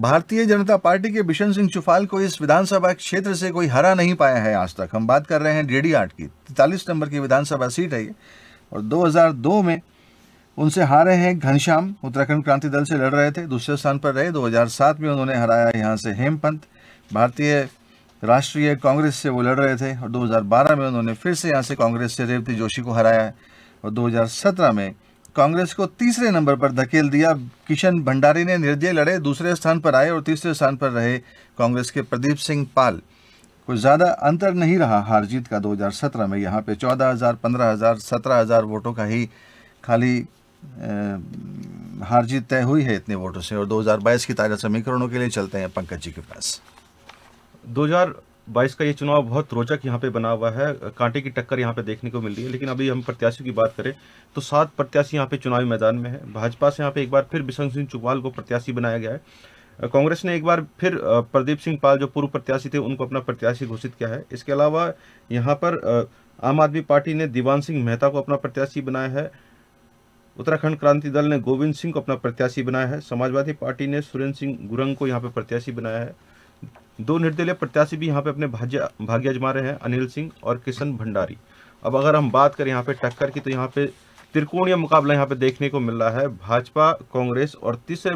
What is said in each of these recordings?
भारतीय जनता पार्टी के बिशन सिंह चुफाल को इस विधानसभा क्षेत्र से कोई हरा नहीं पाया है आज तक हम बात कर रहे हैं डेडी आठ की तैतालीस नंबर की विधानसभा सीट है ये और 2002 में उनसे हारे हैं घनश्याम उत्तराखंड क्रांति दल से लड़ रहे थे दूसरे स्थान पर रहे 2007 में उन्होंने हराया यहाँ से हेमपंत भारतीय राष्ट्रीय कांग्रेस से वो लड़ रहे थे और दो में उन्होंने फिर से यहाँ से कांग्रेस से रेवती जोशी को हराया और दो में कांग्रेस को तीसरे नंबर पर धकेल दिया किशन भंडारी ने निर्दय लड़े दूसरे स्थान पर आए और तीसरे स्थान पर रहे कांग्रेस के प्रदीप सिंह पाल कुछ ज़्यादा अंतर नहीं रहा हार जीत का 2017 में यहाँ पे 14,000, 15,000, 17,000 वोटों का ही खाली आ, हार जीत तय हुई है इतने वोटों से और 2022 की ताज़ा समीकरणों के लिए चलते हैं पंकज जी के पास 2000 बाईस का ये चुनाव बहुत रोचक यहाँ पे बना हुआ है कांटे की टक्कर यहाँ पे देखने को मिल रही है लेकिन अभी हम प्रत्याशियों की बात करें तो सात प्रत्याशी यहाँ पे चुनावी मैदान में है भाजपा से यहाँ पे एक बार फिर बिशन सिंह चुकवाल को प्रत्याशी बनाया गया है कांग्रेस ने एक बार फिर प्रदीप सिंह पाल जो पूर्व प्रत्याशी थे उनको अपना प्रत्याशी घोषित किया है इसके अलावा यहाँ पर आम आदमी पार्टी ने दीवान सिंह मेहता को अपना प्रत्याशी बनाया है उत्तराखंड क्रांति दल ने गोविंद सिंह को अपना प्रत्याशी बनाया है समाजवादी पार्टी ने सुरेंद्र सिंह गुरंग को यहाँ पर प्रत्याशी बनाया है दो निर्दलीय प्रत्याशी भी यहाँ पे अपने भाग्य भाग्य आजमा रहे हैं अनिल सिंह और किशन भंडारी अब अगर हम बात करें यहाँ पे टक्कर की तो यहाँ पे त्रिकोणीय मुकाबला यहाँ पे देखने को मिल रहा है भाजपा कांग्रेस और तीसरे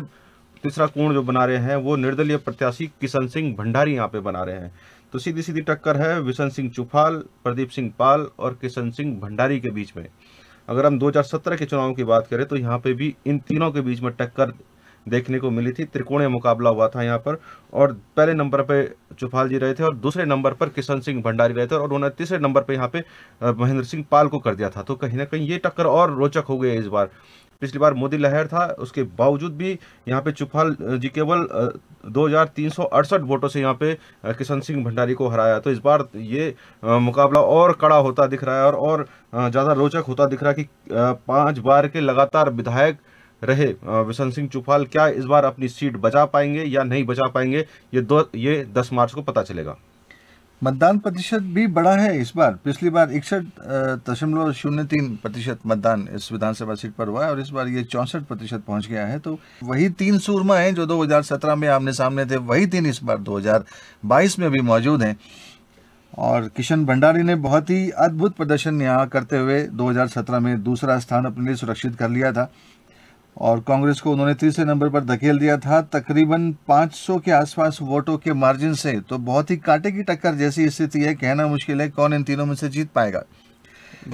तीसरा कोण जो बना रहे हैं वो निर्दलीय प्रत्याशी किशन सिंह भंडारी यहाँ पे बना रहे हैं तो सीधी सीधी टक्कर है विशन सिंह चुफाल प्रदीप सिंह पाल और किशन सिंह भंडारी के बीच में अगर हम 2017 के चुनाव की बात करें तो यहाँ पे भी इन तीनों के बीच में टक्कर देखने को मिली थी त्रिकोणीय मुकाबला हुआ था यहाँ पर और पहले नंबर पर चुफाल जी रहे थे और दूसरे नंबर पर किशन सिंह भंडारी रहे थे और उन्होंने तीसरे नंबर पर यहाँ पे महेंद्र सिंह पाल को कर दिया था तो कहीं ना कहीं ये टक्कर और रोचक हो गई इस बार पिछली बार मोदी लहर था उसके बावजूद भी यहाँ पे चुफाल जी केवल दो वोटों से यहाँ पे किशन सिंह भंडारी को हराया तो इस बार ये मुकाबला और कड़ा होता दिख रहा है और, और ज़्यादा रोचक होता दिख रहा है कि पांच बार के लगातार विधायक रहे विशन सिंह चुफाल क्या इस बार अपनी सीट बचा पाएंगे या नहीं बचा पाएंगे ये दो ये दस मार्च को पता चलेगा मतदान प्रतिशत भी बड़ा है इस बार पिछली बार इकसठ दशमलव शून्य तीन प्रतिशत मतदान इस विधानसभा सीट पर हुआ है और इस बार ये चौंसठ प्रतिशत पहुंच गया है तो वही तीन सूरमा हैं जो 2017 में आमने सामने थे वही तीन इस बार 2022 में भी मौजूद हैं और किशन भंडारी ने बहुत ही अद्भुत प्रदर्शन यहाँ करते हुए 2017 में दूसरा स्थान अपने लिए सुरक्षित कर लिया था और कांग्रेस को उन्होंने तीसरे नंबर पर धकेल दिया था तकरीबन 500 के आसपास वोटों के मार्जिन से तो बहुत ही कांटे की टक्कर जैसी स्थिति है कहना मुश्किल है कौन इन तीनों में से जीत पाएगा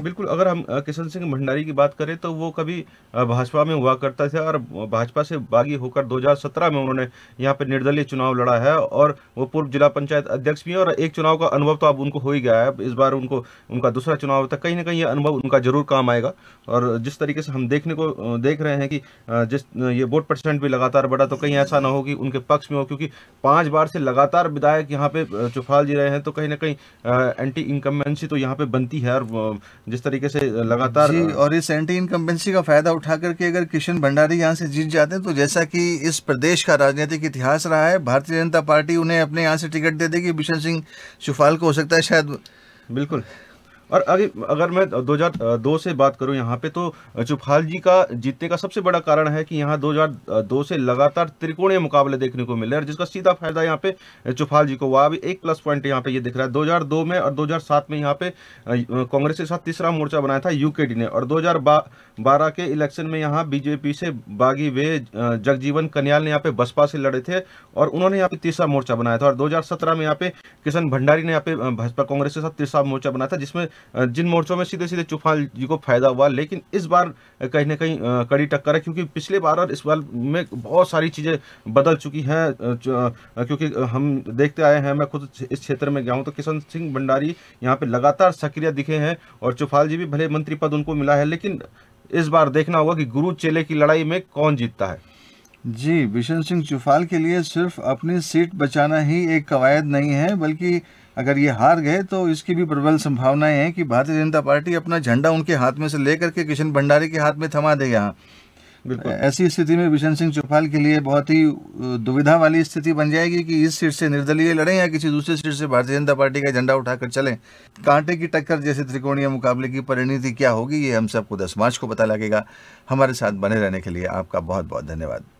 बिल्कुल अगर हम किशन सिंह भंडारी की बात करें तो वो कभी भाजपा में हुआ करता था और भाजपा से बागी होकर 2017 में उन्होंने यहाँ पर निर्दलीय चुनाव लड़ा है और वो पूर्व जिला पंचायत अध्यक्ष भी हैं और एक चुनाव का अनुभव तो अब उनको हो ही गया है इस बार उनको उनका दूसरा चुनाव होता है कहीं ना कहीं ये अनुभव उनका जरूर काम आएगा और जिस तरीके से हम देखने को देख रहे हैं कि जिस ये वोट परसेंट भी लगातार बढ़ा तो कहीं ऐसा ना हो कि उनके पक्ष में हो क्योंकि पाँच बार से लगातार विधायक यहाँ पे चुफाल जी रहे हैं तो कहीं ना कहीं एंटी इनकम्बेंसी तो यहाँ पे बनती है और जिस तरीके से लगातार जी और इस एंटी इनकम्बेंसी का फ़ायदा उठा करके अगर किशन भंडारी यहाँ से जीत जाते हैं तो जैसा कि इस प्रदेश का राजनीतिक इतिहास रहा है भारतीय जनता पार्टी उन्हें अपने यहाँ से टिकट दे देगी बिशन सिंह शुफाल को हो सकता है शायद बिल्कुल और अभी अगर मैं 2002 से बात करूं यहाँ पे तो चुफाल जी का जीतने का सबसे बड़ा कारण है कि यहाँ 2002 से लगातार त्रिकोणीय मुकाबले देखने को मिले और जिसका सीधा फायदा यहाँ पे चुफाल जी को हुआ अभी एक प्लस पॉइंट यहाँ पे ये यह दिख रहा है 2002 में और 2007 में यहाँ पे कांग्रेस के साथ तीसरा मोर्चा बनाया था यूकेडी ने और बारह के इलेक्शन में यहाँ बीजेपी से बागी वे जगजीवन कन्याल ने यहाँ पे बसपा से लड़े थे और उन्होंने यहाँ पे तीसरा मोर्चा बनाया था और 2017 में यहाँ पे किशन भंडारी ने यहाँ पे भाजपा कांग्रेस के साथ तीसरा मोर्चा बनाया था जिसमें जिन मोर्चों में सीधे सीधे चुफाल जी को फायदा हुआ लेकिन इस बार कहीं ना कहीं कड़ी टक्कर है क्योंकि पिछले बार और इस बार में बहुत सारी चीज़ें बदल चुकी हैं क्योंकि हम देखते आए हैं मैं खुद इस क्षेत्र में गया हूँ तो किशन सिंह भंडारी यहाँ पर लगातार सक्रिय दिखे हैं और चुफाल जी भी भले मंत्री पद उनको मिला है लेकिन इस बार देखना होगा कि गुरु चेले की लड़ाई में कौन जीतता है जी बिशन सिंह चुफाल के लिए सिर्फ अपनी सीट बचाना ही एक कवायद नहीं है बल्कि अगर ये हार गए तो इसकी भी प्रबल संभावनाएं हैं कि भारतीय जनता पार्टी अपना झंडा उनके हाथ में से लेकर के किशन भंडारी के हाथ में थमा देगा ऐसी स्थिति में बिशन सिंह चौपाल के लिए बहुत ही दुविधा वाली स्थिति बन जाएगी कि इस सीट से निर्दलीय लड़ें या किसी दूसरी सीट से भारतीय जनता पार्टी का झंडा उठाकर चलें कांटे की टक्कर जैसे त्रिकोणीय मुकाबले की परिणति क्या होगी ये हम सबको दस मार्च को पता लगेगा हमारे साथ बने रहने के लिए आपका बहुत बहुत धन्यवाद